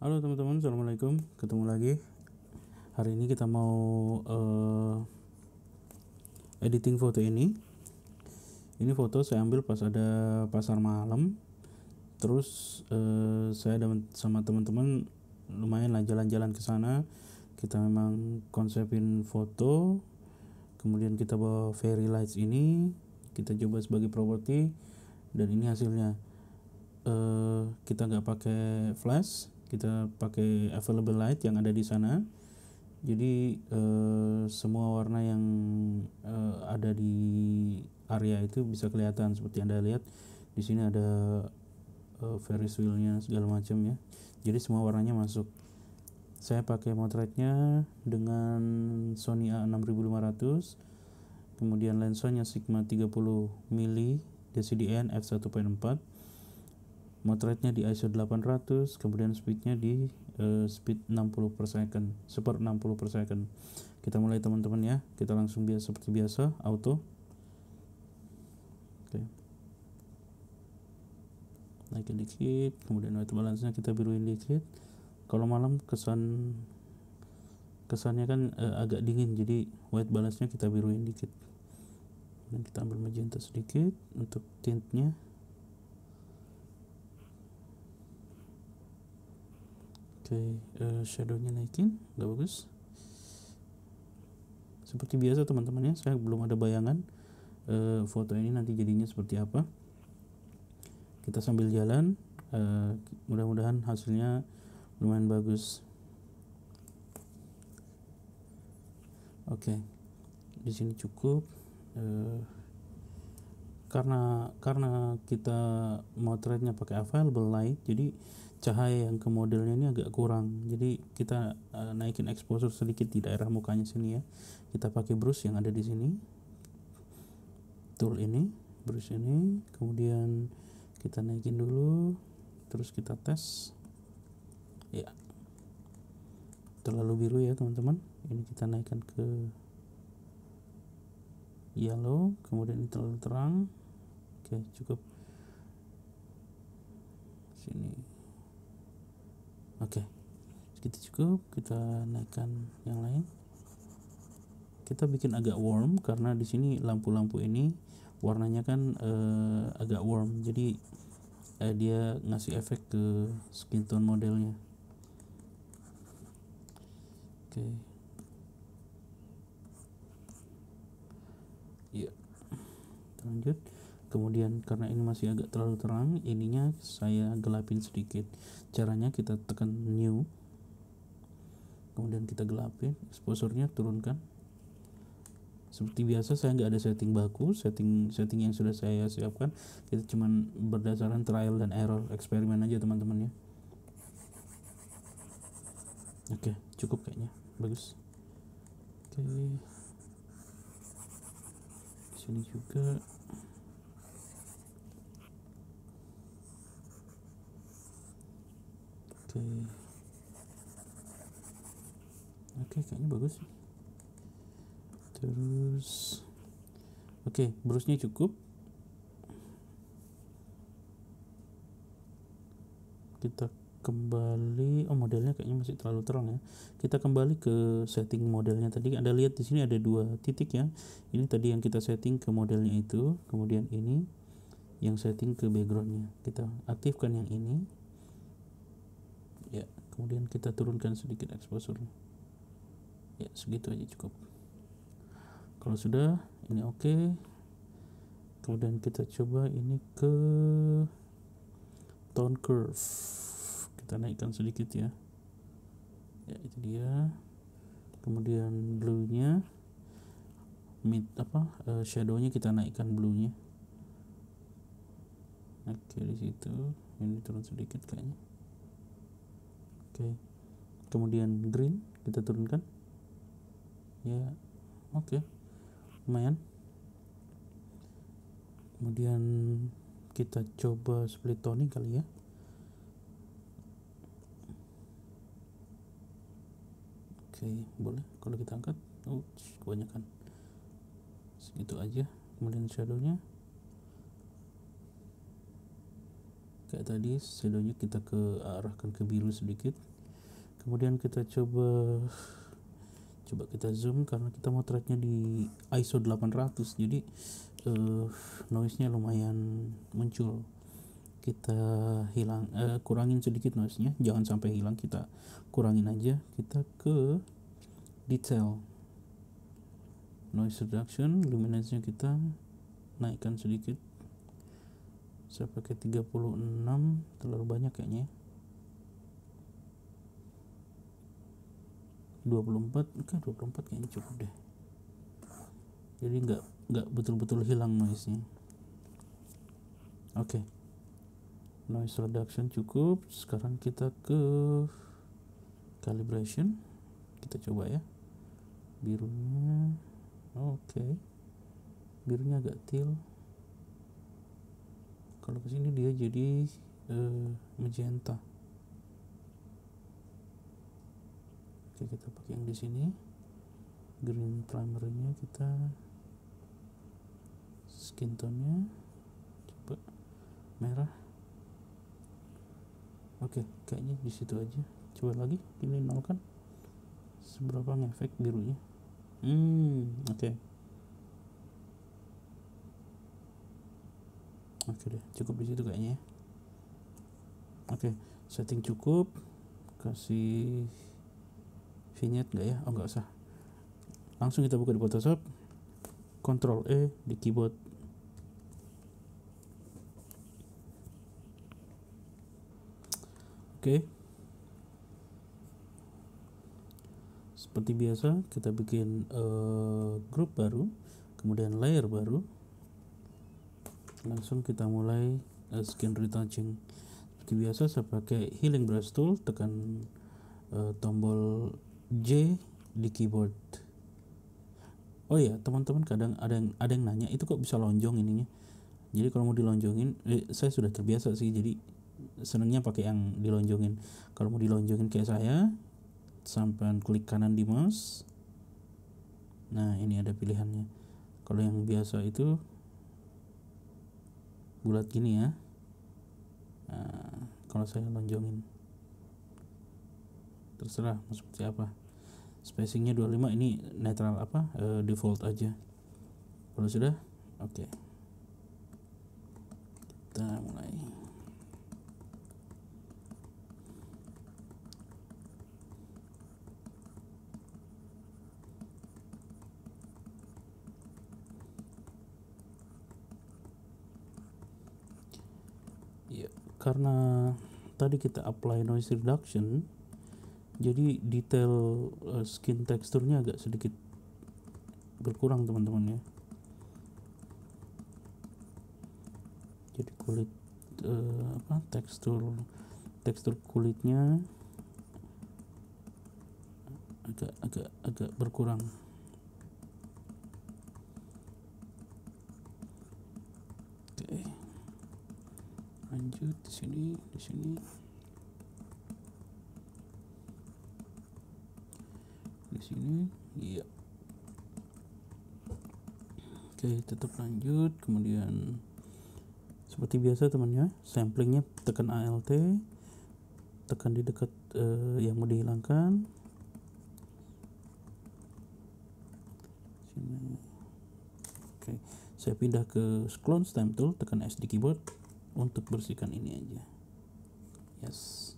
Halo teman-teman, assalamualaikum. Ketemu lagi. Hari ini kita mau uh, editing foto ini. Ini foto saya ambil pas ada pasar malam. Terus uh, saya sama teman-teman lumayan lah jalan-jalan ke sana. Kita memang konsepin foto. Kemudian kita bawa fairy lights ini. Kita coba sebagai properti dan ini hasilnya. Uh, kita nggak pakai flash kita pakai available light yang ada di sana jadi eh, semua warna yang eh, ada di area itu bisa kelihatan seperti anda lihat di sini ada eh, Ferris wheelnya segala macam ya jadi semua warnanya masuk saya pakai motretnya dengan Sony A6500 kemudian lensanya Sigma 30 mili DCDN f1.4 motretnya di ISO 800 kemudian speednya di uh, speed 60 per second support 60 per second kita mulai teman-teman ya kita langsung biasa seperti biasa auto oke okay. naikin dikit kemudian white balance nya kita biruin dikit kalau malam kesan kesannya kan uh, agak dingin jadi white balance nya kita biruin dikit dan kita ambil magenta sedikit untuk tintnya kita uh, э, shadownya naikin nggak bagus seperti biasa teman-teman ya saya belum ada bayangan uh, foto ini nanti jadinya seperti apa kita sambil jalan uh, mudah-mudahan hasilnya lumayan bagus oke okay. di sini cukup uh, karena karena kita motretnya pakai available light jadi cahaya yang ke modelnya ini agak kurang jadi kita uh, naikin exposure sedikit di daerah mukanya sini ya kita pakai brush yang ada di sini tool ini brush ini kemudian kita naikin dulu terus kita tes ya terlalu biru ya teman-teman ini kita naikkan ke yellow kemudian ini terlalu terang oke cukup sini oke kita cukup kita naikkan yang lain kita bikin agak warm karena di sini lampu-lampu ini warnanya kan uh, agak warm jadi uh, dia ngasih efek ke skin tone modelnya oke okay. ya yeah. lanjut kemudian karena ini masih agak terlalu terang ininya saya gelapin sedikit caranya kita tekan new kemudian kita gelapin exposurnya turunkan seperti biasa saya nggak ada setting baku setting setting yang sudah saya siapkan kita cuman berdasarkan trial dan error eksperimen aja teman-teman ya oke cukup kayaknya bagus oke sini juga oke oke kayaknya bagus terus oke brushnya cukup kita kembali oh modelnya kayaknya masih terlalu terang ya kita kembali ke setting modelnya tadi anda lihat di sini ada dua titik ya ini tadi yang kita setting ke modelnya itu kemudian ini yang setting ke backgroundnya kita aktifkan yang ini kemudian kita turunkan sedikit exposure ya segitu aja cukup kalau sudah ini oke okay. kemudian kita coba ini ke tone curve kita naikkan sedikit ya ya itu dia kemudian blue nya mid apa uh, shadownya kita naikkan blue nya oke okay, di ini turun sedikit kayaknya oke kemudian green kita turunkan ya oke okay. lumayan kemudian kita coba split toning kali ya oke okay, boleh kalau kita angkat oh, kebanyakan segitu aja kemudian shadownya kayak tadi shadownya kita ke arahkan ke biru sedikit kemudian kita coba coba kita zoom karena kita motretnya di ISO 800 jadi uh, eh, noise nya lumayan muncul kita hilang uh, kurangin sedikit noise nya jangan sampai hilang kita kurangin aja kita ke detail noise reduction luminance nya kita naikkan sedikit saya pakai 36 terlalu banyak kayaknya ya. 24 kan 24 kayaknya cukup deh jadi nggak nggak betul-betul hilang noise nya oke okay. noise reduction cukup sekarang kita ke calibration kita coba ya birunya oke okay. birunya agak til. kalau kesini dia jadi uh, magenta oke kita pakai yang di sini green primernya kita skin tone-nya coba merah oke kayaknya di situ aja coba lagi ini nol kan seberapa ngefek birunya hmm oke okay. oke deh cukup di situ kayaknya oke ya. oke setting cukup kasih vignette nggak ya oh nggak usah langsung kita buka di Photoshop Ctrl E di keyboard oke seperti biasa kita bikin uh, grup baru kemudian layer baru langsung kita mulai uh, skin retouching seperti biasa saya pakai healing brush tool tekan uh, tombol J di keyboard oh iya teman-teman kadang ada yang ada yang nanya itu kok bisa lonjong ininya jadi kalau mau dilonjongin eh, saya sudah terbiasa sih jadi senangnya pakai yang dilonjongin kalau mau dilonjongin kayak saya sampai klik kanan di mouse nah ini ada pilihannya kalau yang biasa itu bulat gini ya nah, kalau saya lonjongin terserah mau seperti apa spacingnya 25 ini netral apa e, default aja kalau sudah oke okay. kita mulai ya karena tadi kita apply noise reduction jadi detail uh, skin teksturnya agak sedikit berkurang teman-teman ya jadi kulit uh, apa tekstur tekstur kulitnya agak agak agak berkurang oke lanjut di sini di sini di sini iya oke tetap lanjut kemudian seperti biasa teman ya samplingnya tekan alt tekan di dekat uh, yang mau dihilangkan sini oke saya pindah ke clone stamp tool tekan SD keyboard untuk bersihkan ini aja yes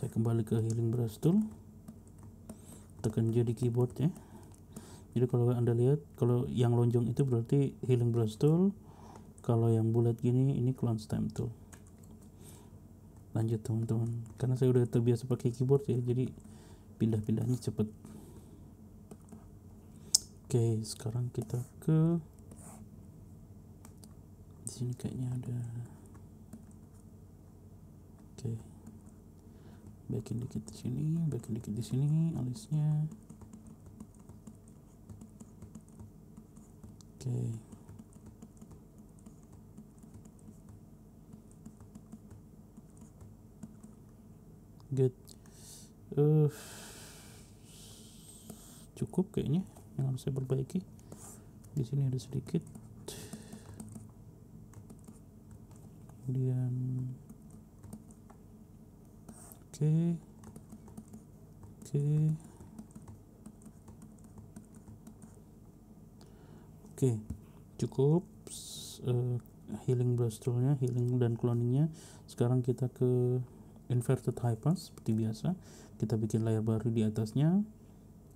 saya kembali ke healing brush tool tekan J di keyboard ya jadi kalau anda lihat kalau yang lonjong itu berarti healing brush tool kalau yang bulat gini ini clone stamp tool lanjut teman-teman karena saya udah terbiasa pakai keyboard ya jadi pindah-pindahnya cepet oke sekarang kita ke di sini kayaknya ada oke baikin dikit di sini baikin dikit di sini alisnya oke okay. good uh, cukup kayaknya yang harus saya perbaiki di sini ada sedikit kemudian Oke, oke, Oke, cukup uh, healing blast toolnya, healing dan cloningnya. Sekarang kita ke inverted high pass seperti biasa. Kita bikin layar baru di atasnya,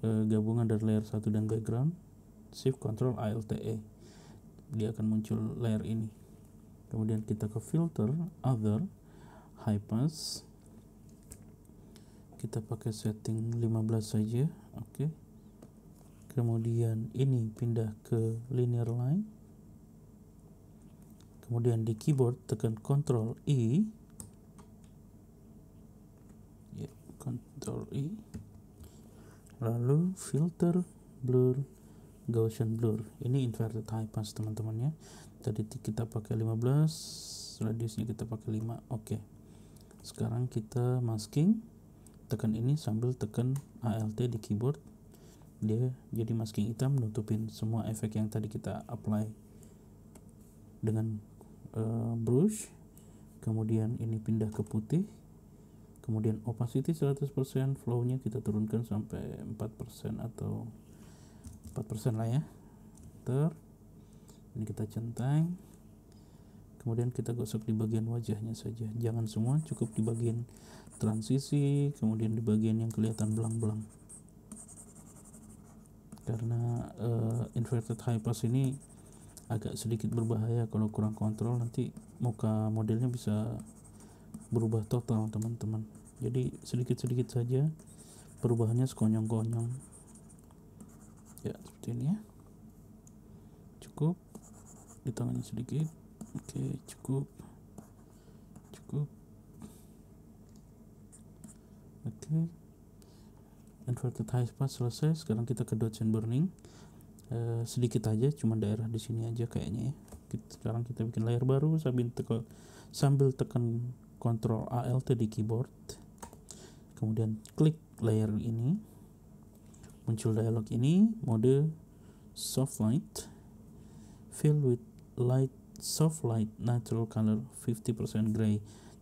uh, gabungan dari layer 1 dan background. Shift Control Alt E. dia akan muncul layer ini. Kemudian kita ke filter other high pass kita pakai setting 15 saja oke okay. kemudian ini pindah ke linear line kemudian di keyboard tekan Ctrl E, ya, Ctrl E. lalu filter blur Gaussian blur ini inverted high pass teman-teman ya tadi kita pakai 15 radiusnya kita pakai 5 oke okay. sekarang kita masking tekan ini sambil tekan alt di keyboard dia jadi masking hitam nutupin semua efek yang tadi kita apply dengan uh, brush kemudian ini pindah ke putih kemudian opacity 100% flow nya kita turunkan sampai 4% atau 4% lah ya ter ini kita centang kemudian kita gosok di bagian wajahnya saja jangan semua cukup di bagian transisi kemudian di bagian yang kelihatan belang-belang karena uh, inverted high pass ini agak sedikit berbahaya kalau kurang kontrol nanti muka modelnya bisa berubah total teman-teman jadi sedikit-sedikit saja perubahannya sekonyong-konyong ya seperti ini ya cukup di sedikit oke cukup cukup oke okay. advertise pass selesai sekarang kita ke Dodge and Burning uh, sedikit aja cuma daerah di sini aja kayaknya ya sekarang kita bikin layer baru sambil tekan sambil tekan Ctrl Alt di keyboard kemudian klik layer ini muncul dialog ini mode soft light fill with light soft light natural color 50% gray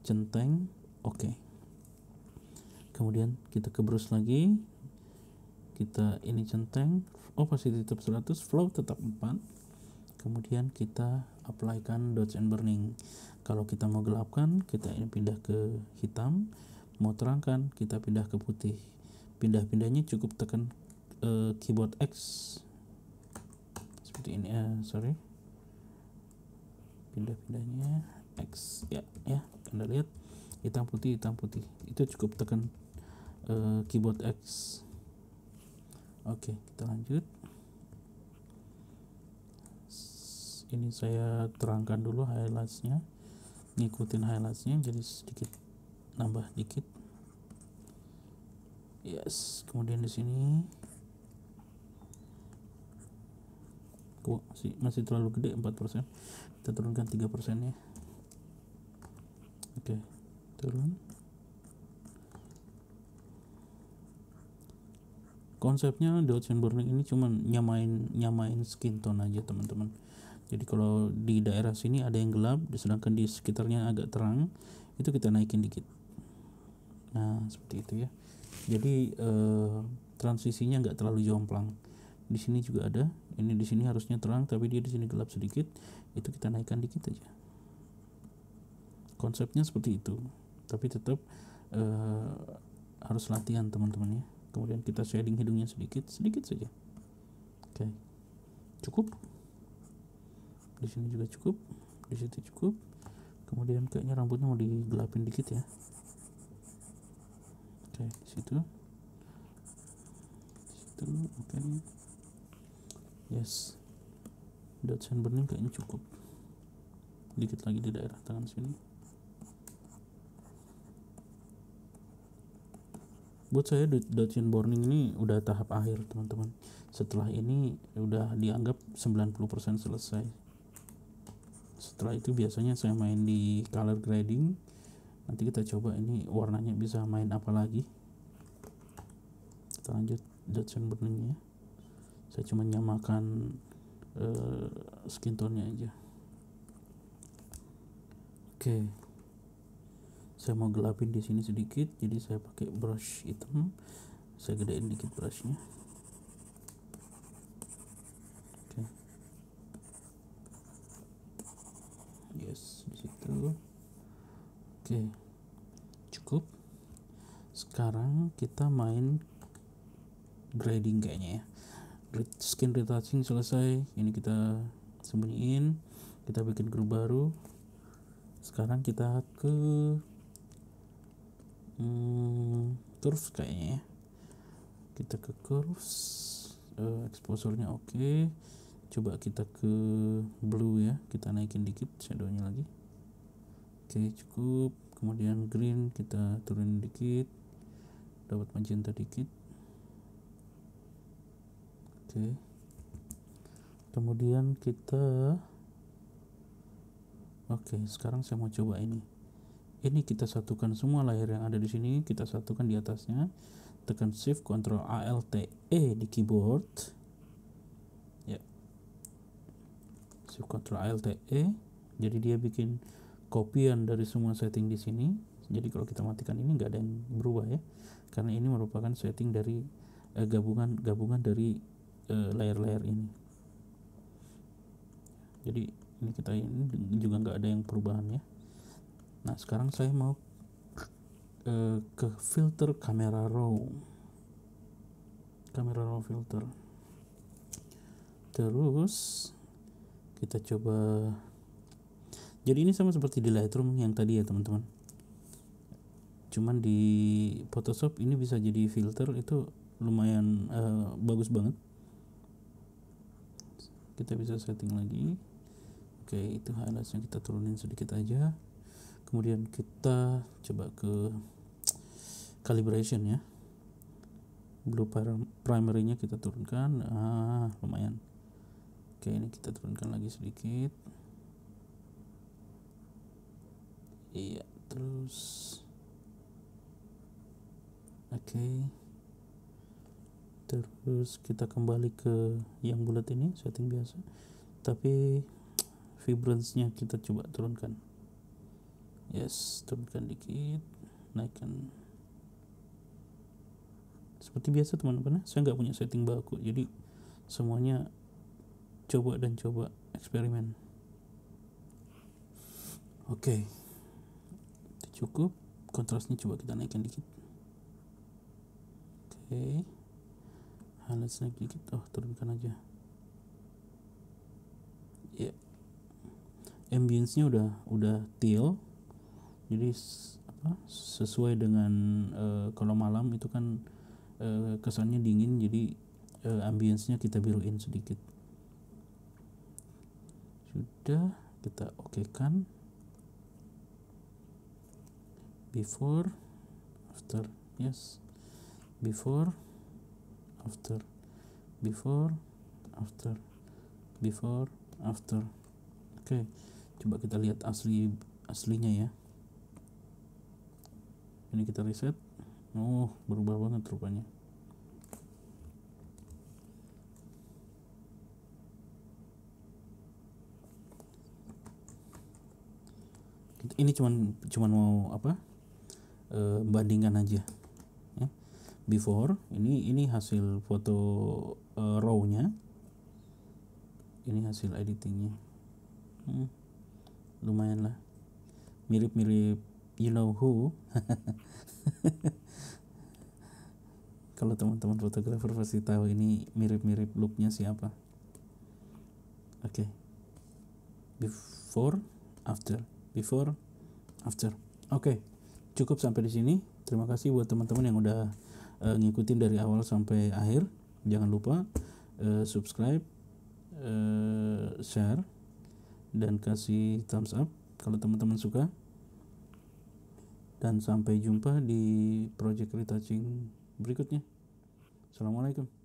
centeng oke okay kemudian kita ke brush lagi kita ini centeng opacity oh, tetap 100 flow tetap 4 kemudian kita applykan dodge and burning kalau kita mau gelapkan kita ini pindah ke hitam mau terangkan kita pindah ke putih pindah-pindahnya cukup tekan uh, keyboard X seperti ini ya uh, sorry pindah-pindahnya X ya ya Anda lihat hitam putih hitam putih itu cukup tekan uh, keyboard X oke okay, kita lanjut ini saya terangkan dulu highlightsnya ngikutin highlightsnya jadi sedikit nambah dikit yes kemudian di sini masih, masih terlalu gede empat persen. kita turunkan 3% ya oke turun konsepnya Dodge Burning ini cuman nyamain nyamain skin tone aja teman-teman jadi kalau di daerah sini ada yang gelap sedangkan di sekitarnya agak terang itu kita naikin dikit nah seperti itu ya jadi eh, transisinya nggak terlalu jomplang di sini juga ada ini di sini harusnya terang tapi dia di sini gelap sedikit itu kita naikkan dikit aja konsepnya seperti itu tapi tetap eh, harus latihan teman-teman ya kemudian kita shading hidungnya sedikit sedikit saja oke cukup di sini juga cukup di situ cukup kemudian kayaknya rambutnya mau digelapin dikit ya oke okay, di situ di situ oke okay. yes dot sunburning kayaknya cukup dikit lagi di daerah tangan sini buat saya Dacian burning ini udah tahap akhir teman-teman setelah ini udah dianggap 90% selesai setelah itu biasanya saya main di color grading nanti kita coba ini warnanya bisa main apa lagi kita lanjut Burning burningnya saya cuma nyamakan uh, skin tone-nya aja oke okay saya mau gelapin di sini sedikit jadi saya pakai brush hitam saya gedein dikit brushnya oke okay. yes di situ oke okay. cukup sekarang kita main grading kayaknya ya skin retouching selesai ini kita sembunyiin kita bikin grup baru sekarang kita ke hmm, curve kayaknya ya. kita ke curves uh, eh, exposurenya oke okay. coba kita ke blue ya kita naikin dikit shadow-nya lagi oke okay, cukup kemudian green kita turun dikit dapat magenta dikit oke okay. kemudian kita oke okay, sekarang saya mau coba ini ini kita satukan semua layar yang ada di sini kita satukan di atasnya tekan shift control alt e di keyboard ya shift control alt e jadi dia bikin kopian dari semua setting di sini jadi kalau kita matikan ini nggak ada yang berubah ya karena ini merupakan setting dari eh, gabungan gabungan dari eh, layar-layar eh, ini jadi ini kita ini juga nggak ada yang perubahan ya nah sekarang saya mau ke, eh, ke filter kamera raw kamera raw filter terus kita coba jadi ini sama seperti di Lightroom yang tadi ya teman-teman cuman di Photoshop ini bisa jadi filter itu lumayan uh, bagus banget kita bisa setting lagi oke itu highlightsnya kita turunin sedikit aja kemudian kita coba ke calibration ya blue primary-nya kita turunkan ah lumayan oke ini kita turunkan lagi sedikit iya terus oke terus kita kembali ke yang bulat ini setting biasa tapi vibrance-nya kita coba turunkan yes turunkan dikit naikkan seperti biasa teman-teman eh. saya nggak punya setting baku jadi semuanya coba dan coba eksperimen oke okay. cukup kontrasnya coba kita naikkan dikit oke okay. highlights naik dikit oh turunkan aja ya yeah. ambience nya udah udah teal jadi apa sesuai dengan uh, kalau malam itu kan uh, kesannya dingin jadi uh, ambience-nya kita biruin sedikit sudah kita oke kan before after yes before after before after before after oke okay. coba kita lihat asli aslinya ya ini kita reset oh berubah banget rupanya ini cuman cuman mau apa e, bandingkan aja ya. before ini ini hasil foto e, eh, nya ini hasil editingnya hmm, lumayan lah mirip-mirip you know who kalau teman-teman fotografer pasti tahu ini mirip-mirip looknya siapa oke okay. before after before after oke okay. cukup sampai di sini terima kasih buat teman-teman yang udah uh, ngikutin dari awal sampai akhir jangan lupa uh, subscribe uh, share dan kasih thumbs up kalau teman-teman suka dan sampai jumpa di project retouching berikutnya. Assalamualaikum.